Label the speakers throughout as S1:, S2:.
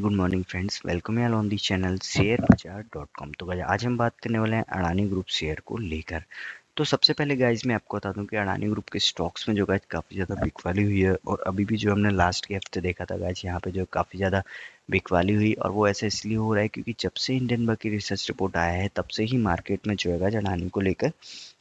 S1: good morning friends welcome all on the channel share Bazaar dot com तो guys आज हम बात करने वाले हैं अडानी ग्रुप शेयर को लेकर तो सबसे पहले गाइज मैं आपको बता दूं कि अडानी ग्रुप के स्टॉक्स में जो गाइज काफ़ी ज़्यादा बिकवाली हुई है और अभी भी जो हमने लास्ट के हफ्ते देखा था गाइज यहाँ पे जो काफ़ी ज़्यादा बिकवाली हुई और वो ऐसा इसलिए हो रहा है क्योंकि जब से इंडियन बैंक की रिसर्च रिपोर्ट आया है तब से ही मार्केट में जो है गाइज अडानी को लेकर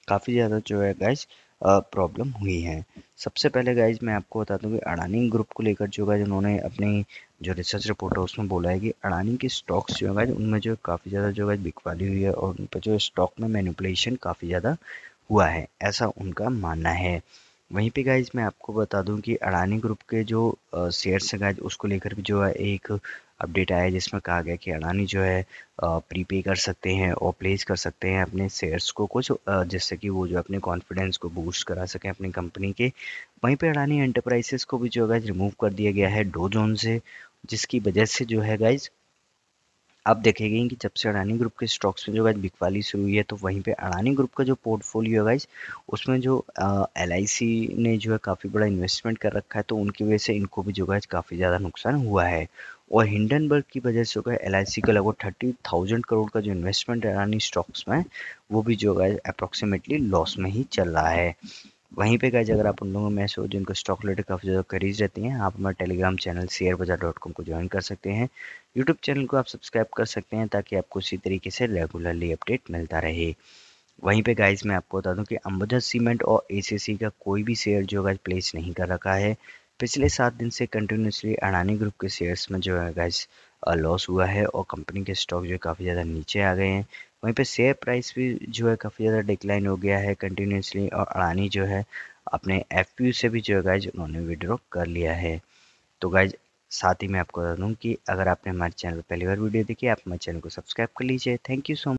S1: काफ़ी ज़्यादा जो है गाइज प्रॉब्लम हुई है सबसे पहले गाइज मैं आपको बता दूँ कि अडानी ग्रुप को लेकर जो है उन्होंने अपनी जो रिसर्च रिपोर्ट है उसमें बोला है कि अडानी के स्टॉक्स जो है उनमें जो काफ़ी ज़्यादा जो है बिकवाली हुई है और उन पर जो स्टॉक में मैनिपुलेशन काफ़ी ज़्यादा हुआ है ऐसा उनका मानना है वहीं पे गाइज मैं आपको बता दूं कि अडानी ग्रुप के जो शेयर्स हैं गाइज उसको लेकर भी जो है एक अपडेट आया जिसमें कहा गया कि अडानी जो है प्रीपे कर सकते हैं और प्लेस कर सकते हैं अपने शेयर्स को कुछ जिससे कि वो जो अपने कॉन्फिडेंस को बूस्ट करा सकें अपनी कंपनी के वहीं पे अडानी एंटरप्राइजेस को भी जो है गाइज रिमूव कर दिया गया है डो जोन से जिसकी वजह से जो है गाइज आप देखेंगे कि जब से अडानी ग्रुप के स्टॉक्स में जो गाइज बिकवाली शुरू हुई है तो वहीं पे अडानी ग्रुप का जो पोर्टफोलियो है गाइज उसमें जो एल ने जो है काफ़ी बड़ा इन्वेस्टमेंट कर रखा है तो उनकी वजह से इनको भी जो गाइज काफ़ी ज़्यादा नुकसान हुआ है और हिंडनबर्ग की वजह से जो है एल का लगभग थर्टी थाउजेंड करोड़ का जो इन्वेस्टमेंट है अडानी स्टॉक्स में वो भी जो है अप्रॉक्सीमेटली लॉस में ही चल रहा है वहीं पे गाइज अगर आप उन लोगों में से हो जिनको स्टॉक रिलेटेड काफ़ी ज़्यादा करीज रहती हैं आप हमारे Telegram channel share Bazaar dot com को ज्वाइन कर सकते हैं यूट्यूब चैनल को आप सब्सक्राइब कर सकते हैं ताकि आपको इसी तरीके से रेगुलरली अपडेट मिलता रहे वहीं पे गाइज मैं आपको बता दूं कि अम्बुजा सीमेंट और एसीसी का कोई भी शेयर जो है प्लेस नहीं कर रखा है पिछले सात दिन से कंटिन्यूसली अडानी ग्रुप के शेयर्स में जो है गाइज लॉस हुआ है और कंपनी के स्टॉक जो काफ़ी ज़्यादा नीचे आ गए हैं वहीं पे शेयर प्राइस भी जो है काफ़ी ज़्यादा डिक्लाइन हो गया है कंटिन्यूसली और अड़ानी जो है अपने एफ से भी जो है गाइज उन्होंने विड्रॉ कर लिया है तो गाइज साथ ही मैं आपको बता दूँ कि अगर आपने हमारे चैनल पर पहली बार वीडियो देखी आप हमारे चैनल को सब्सक्राइब कर लीजिए थैंक यू सो मच